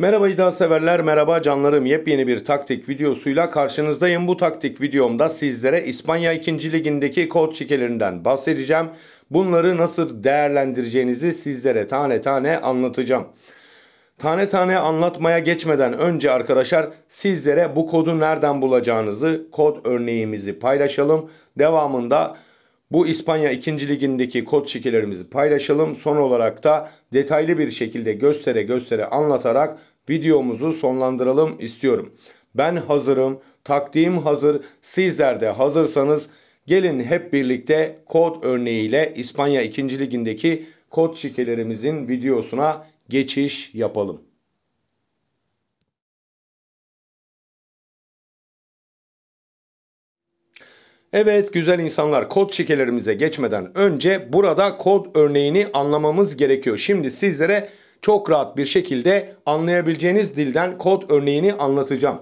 Merhaba iddia severler, merhaba canlarım. Yepyeni bir taktik videosuyla karşınızdayım. Bu taktik videomda sizlere İspanya 2. Ligindeki kod şikelerinden bahsedeceğim. Bunları nasıl değerlendireceğinizi sizlere tane tane anlatacağım. Tane tane anlatmaya geçmeden önce arkadaşlar sizlere bu kodu nereden bulacağınızı, kod örneğimizi paylaşalım. Devamında bu İspanya 2. ligindeki kod şikelerimizi paylaşalım. Son olarak da detaylı bir şekilde göstere göstere anlatarak videomuzu sonlandıralım istiyorum. Ben hazırım, taktiğim hazır, sizler de hazırsanız gelin hep birlikte kod örneğiyle İspanya 2. Ligindeki kod şikelerimizin videosuna geçiş yapalım. Evet güzel insanlar kod şikelerimize geçmeden önce burada kod örneğini anlamamız gerekiyor. Şimdi sizlere çok rahat bir şekilde anlayabileceğiniz dilden kod örneğini anlatacağım.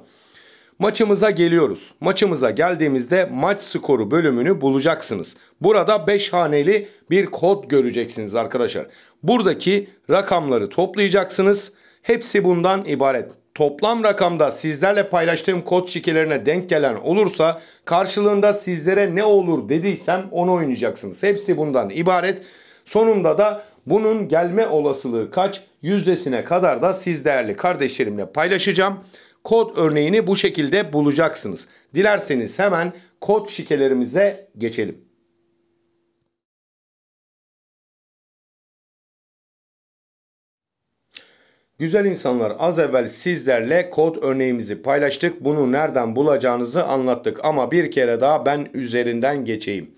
Maçımıza geliyoruz. Maçımıza geldiğimizde maç skoru bölümünü bulacaksınız. Burada 5 haneli bir kod göreceksiniz arkadaşlar. Buradaki rakamları toplayacaksınız. Hepsi bundan ibaret. Toplam rakamda sizlerle paylaştığım kod şikelerine denk gelen olursa karşılığında sizlere ne olur dediysem onu oynayacaksınız. Hepsi bundan ibaret. Sonunda da bunun gelme olasılığı kaç yüzdesine kadar da siz değerli kardeşlerimle paylaşacağım. Kod örneğini bu şekilde bulacaksınız. Dilerseniz hemen kod şikelerimize geçelim. Güzel insanlar az evvel sizlerle kod örneğimizi paylaştık. Bunu nereden bulacağınızı anlattık ama bir kere daha ben üzerinden geçeyim.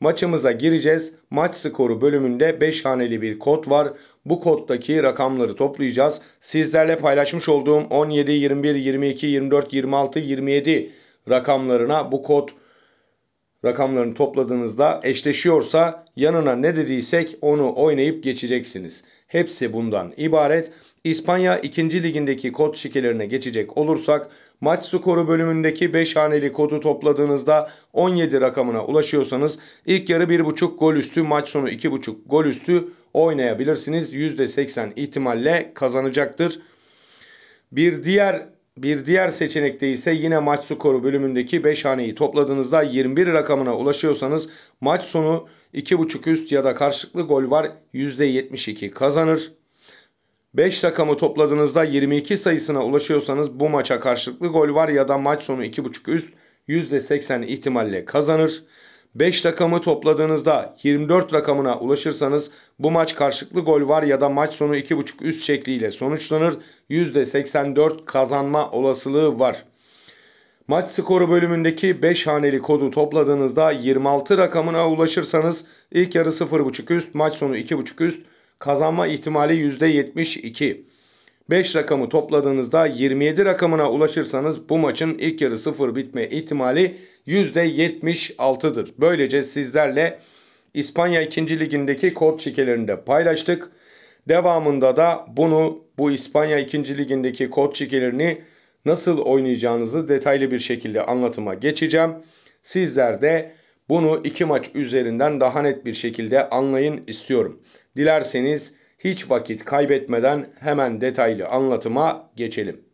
Maçımıza gireceğiz. Maç skoru bölümünde 5 haneli bir kod var. Bu koddaki rakamları toplayacağız. Sizlerle paylaşmış olduğum 17, 21, 22, 24, 26, 27 rakamlarına bu kod rakamlarını topladığınızda eşleşiyorsa yanına ne dediysek onu oynayıp geçeceksiniz. Hepsi bundan ibaret. İspanya 2. ligindeki kod şikelerine geçecek olursak Maç skoru bölümündeki 5 haneli kodu topladığınızda 17 rakamına ulaşıyorsanız ilk yarı 1.5 gol üstü maç sonu 2.5 gol üstü oynayabilirsiniz. %80 ihtimalle kazanacaktır. Bir diğer bir diğer seçenekte ise yine maç skoru bölümündeki 5 haneyi topladığınızda 21 rakamına ulaşıyorsanız maç sonu 2.5 üst ya da karşılıklı gol var %72 kazanır. 5 rakamı topladığınızda 22 sayısına ulaşıyorsanız bu maça karşılıklı gol var ya da maç sonu 2.5 üst %80 ihtimalle kazanır. 5 rakamı topladığınızda 24 rakamına ulaşırsanız bu maç karşılıklı gol var ya da maç sonu 2.5 üst şekliyle sonuçlanır. %84 kazanma olasılığı var. Maç skoru bölümündeki 5 haneli kodu topladığınızda 26 rakamına ulaşırsanız ilk yarı 0.5 üst, maç sonu 2.5 üst, kazanma ihtimali %72. 5 rakamı topladığınızda 27 rakamına ulaşırsanız bu maçın ilk yarı 0 bitme ihtimali %76'dır. Böylece sizlerle İspanya 2. ligindeki kod çikelerini de paylaştık. Devamında da bunu bu İspanya 2. ligindeki kod çikelerini nasıl oynayacağınızı detaylı bir şekilde anlatıma geçeceğim. Sizler de bunu iki maç üzerinden daha net bir şekilde anlayın istiyorum. Dilerseniz hiç vakit kaybetmeden hemen detaylı anlatıma geçelim.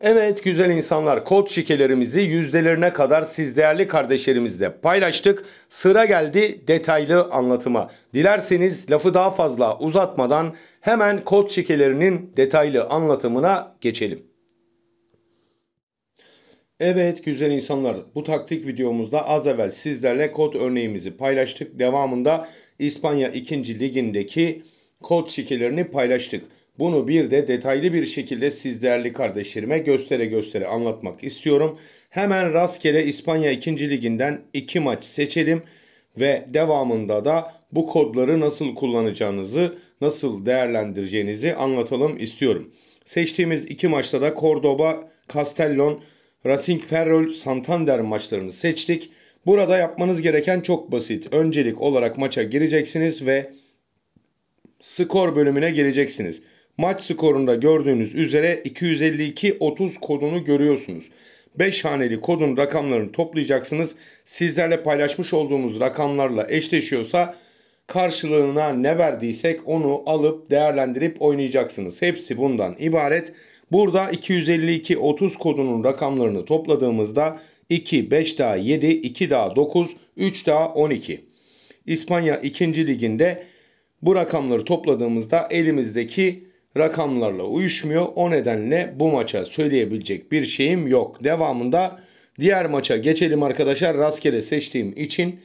Evet güzel insanlar kod şikelerimizi yüzdelerine kadar siz değerli kardeşlerimizle paylaştık. Sıra geldi detaylı anlatıma. Dilerseniz lafı daha fazla uzatmadan hemen kod şikelerinin detaylı anlatımına geçelim. Evet güzel insanlar bu taktik videomuzda az evvel sizlerle kod örneğimizi paylaştık. Devamında İspanya 2. ligindeki kod şikelerini paylaştık. Bunu bir de detaylı bir şekilde sizlerli kardeşlerime göstere göstere anlatmak istiyorum. Hemen rastgele İspanya 2. Liginden 2 maç seçelim ve devamında da bu kodları nasıl kullanacağınızı, nasıl değerlendireceğinizi anlatalım istiyorum. Seçtiğimiz iki maçta da Cordoba, Castellon, Racing Ferrol, Santander maçlarını seçtik. Burada yapmanız gereken çok basit. Öncelik olarak maça gireceksiniz ve skor bölümüne geleceksiniz. Maç skorunda gördüğünüz üzere 252-30 kodunu görüyorsunuz. 5 haneli kodun rakamlarını toplayacaksınız. Sizlerle paylaşmış olduğumuz rakamlarla eşleşiyorsa karşılığına ne verdiysek onu alıp değerlendirip oynayacaksınız. Hepsi bundan ibaret. Burada 252-30 kodunun rakamlarını topladığımızda 2, 5 daha 7, 2 daha 9, 3 daha 12. İspanya 2. Liginde bu rakamları topladığımızda elimizdeki rakamlarla uyuşmuyor. O nedenle bu maça söyleyebilecek bir şeyim yok. Devamında diğer maça geçelim arkadaşlar. Rastgele seçtiğim için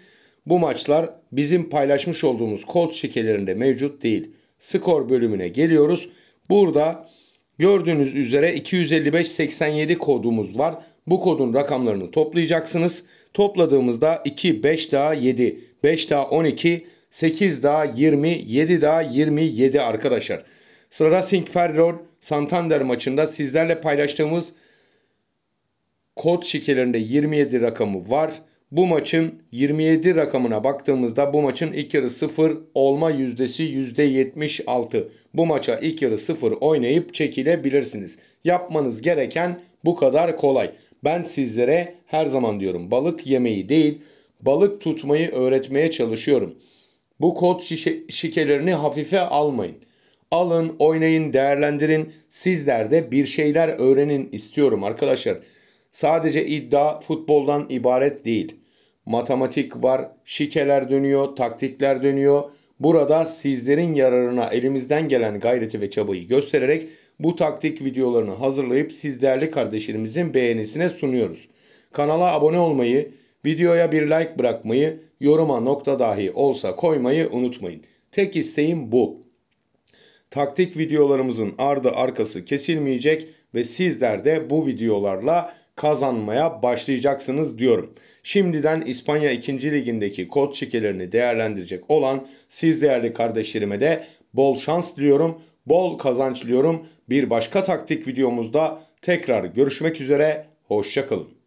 bu maçlar bizim paylaşmış olduğumuz kod şekerlerinde mevcut değil. Skor bölümüne geliyoruz. Burada gördüğünüz üzere 255-87 kodumuz var. Bu kodun rakamlarını toplayacaksınız. Topladığımızda 2, 5 daha 7, 5 daha 12, 8 daha 20, 7 daha 27 arkadaşlar. Sıra Racing Ferrol Santander maçında sizlerle paylaştığımız kod şikelerinde 27 rakamı var. Bu maçın 27 rakamına baktığımızda bu maçın ilk yarı 0 olma yüzdesi %76. Bu maça ilk yarı 0 oynayıp çekilebilirsiniz. Yapmanız gereken bu kadar kolay. Ben sizlere her zaman diyorum balık yemeyi değil balık tutmayı öğretmeye çalışıyorum. Bu kod şişe, şikelerini hafife almayın. Alın, oynayın, değerlendirin. Sizler de bir şeyler öğrenin istiyorum arkadaşlar. Sadece iddia futboldan ibaret değil. Matematik var, şikeler dönüyor, taktikler dönüyor. Burada sizlerin yararına elimizden gelen gayreti ve çabayı göstererek bu taktik videolarını hazırlayıp sizlerle kardeşlerimizin beğenisine sunuyoruz. Kanala abone olmayı, videoya bir like bırakmayı, yoruma nokta dahi olsa koymayı unutmayın. Tek isteğim bu. Taktik videolarımızın ardı arkası kesilmeyecek ve sizler de bu videolarla kazanmaya başlayacaksınız diyorum. Şimdiden İspanya 2. ligindeki kod şikelerini değerlendirecek olan siz değerli kardeşlerime de bol şans diliyorum, bol kazanç diliyorum. Bir başka taktik videomuzda tekrar görüşmek üzere, hoşçakalın.